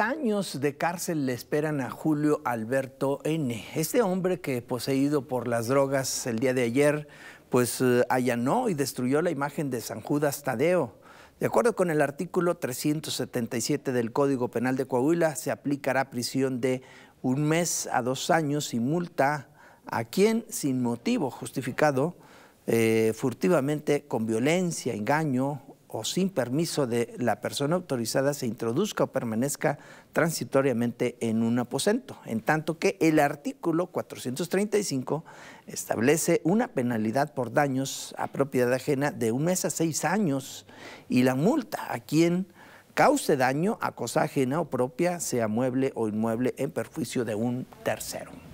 años de cárcel le esperan a Julio Alberto N. Este hombre que poseído por las drogas el día de ayer, pues eh, allanó y destruyó la imagen de San Judas Tadeo. De acuerdo con el artículo 377 del Código Penal de Coahuila, se aplicará prisión de un mes a dos años y multa a quien sin motivo justificado, eh, furtivamente con violencia, engaño o sin permiso de la persona autorizada se introduzca o permanezca transitoriamente en un aposento, en tanto que el artículo 435 establece una penalidad por daños a propiedad ajena de un mes a seis años y la multa a quien cause daño a cosa ajena o propia, sea mueble o inmueble, en perjuicio de un tercero.